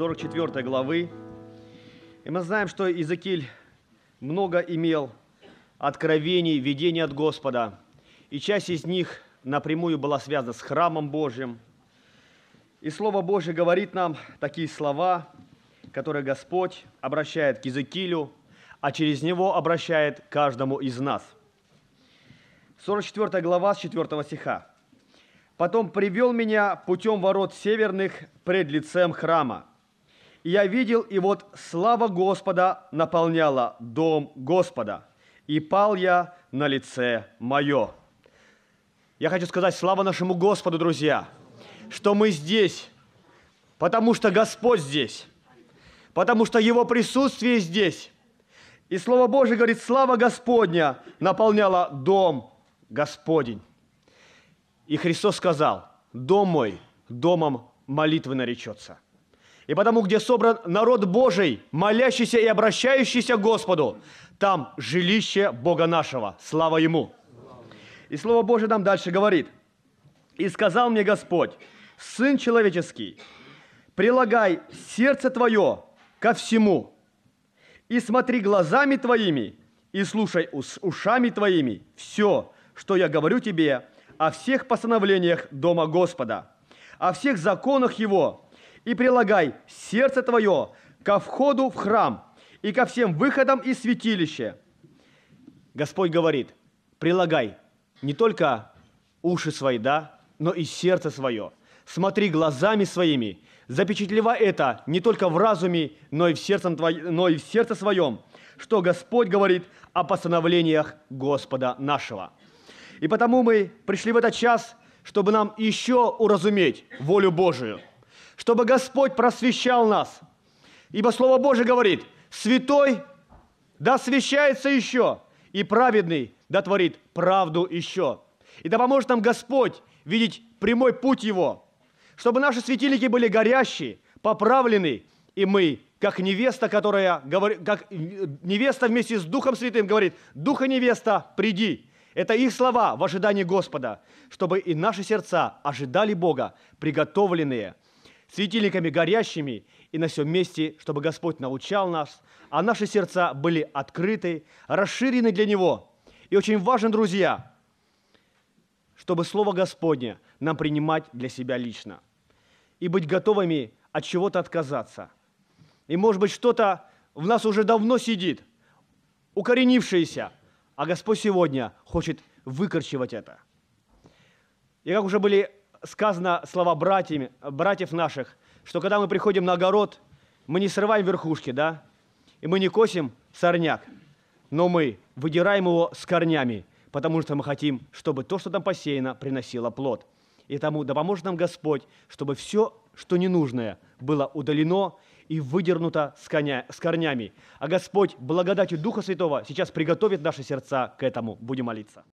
44 главы. И мы знаем, что Иезекииль много имел откровений, видений от Господа. И часть из них напрямую была связана с храмом Божьим. И Слово Божье говорит нам такие слова, которые Господь обращает к Иезекиилю, а через него обращает каждому из нас. 44 глава с 4 стиха. «Потом привел меня путем ворот северных пред лицем храма, и я видел, и вот слава Господа наполняла дом Господа, и пал я на лице мое. Я хочу сказать слава нашему Господу, друзья, что мы здесь, потому что Господь здесь, потому что Его присутствие здесь. И Слово Божие говорит, слава Господня наполняла дом Господень. И Христос сказал, дом мой домом молитвы наречется – и потому, где собран народ Божий, молящийся и обращающийся к Господу, там жилище Бога нашего. Слава Ему! И Слово Божие нам дальше говорит. «И сказал мне Господь, Сын человеческий, прилагай сердце твое ко всему, и смотри глазами твоими, и слушай ушами твоими все, что я говорю тебе о всех постановлениях Дома Господа, о всех законах Его, и прилагай сердце твое ко входу в храм и ко всем выходам из святилища». Господь говорит, прилагай не только уши свои, да, но и сердце свое. Смотри глазами своими, запечатлевай это не только в разуме, но и в, сердце твое, но и в сердце своем, что Господь говорит о постановлениях Господа нашего. И потому мы пришли в этот час, чтобы нам еще уразуметь волю Божию – чтобы Господь просвещал нас. Ибо Слово Божие говорит, святой да освящается еще, и праведный да творит правду еще. И да поможет нам Господь видеть прямой путь Его, чтобы наши светильники были горящие, поправлены, и мы, как невеста, которая говорит, как невеста вместе с Духом Святым говорит, Духа невеста, приди. Это их слова в ожидании Господа, чтобы и наши сердца ожидали Бога, приготовленные – светильниками горящими, и на всем месте, чтобы Господь научал нас, а наши сердца были открыты, расширены для Него. И очень важен, друзья, чтобы Слово Господне нам принимать для себя лично и быть готовыми от чего-то отказаться. И, может быть, что-то в нас уже давно сидит, укоренившееся, а Господь сегодня хочет выкорчевать это. И как уже были сказано слова братьями, братьев наших, что когда мы приходим на огород, мы не срываем верхушки, да, и мы не косим сорняк, но мы выдираем его с корнями, потому что мы хотим, чтобы то, что там посеяно, приносило плод. И тому да поможет нам Господь, чтобы все, что ненужное, было удалено и выдернуто с, коня, с корнями. А Господь благодатью Духа Святого сейчас приготовит наши сердца к этому. Будем молиться.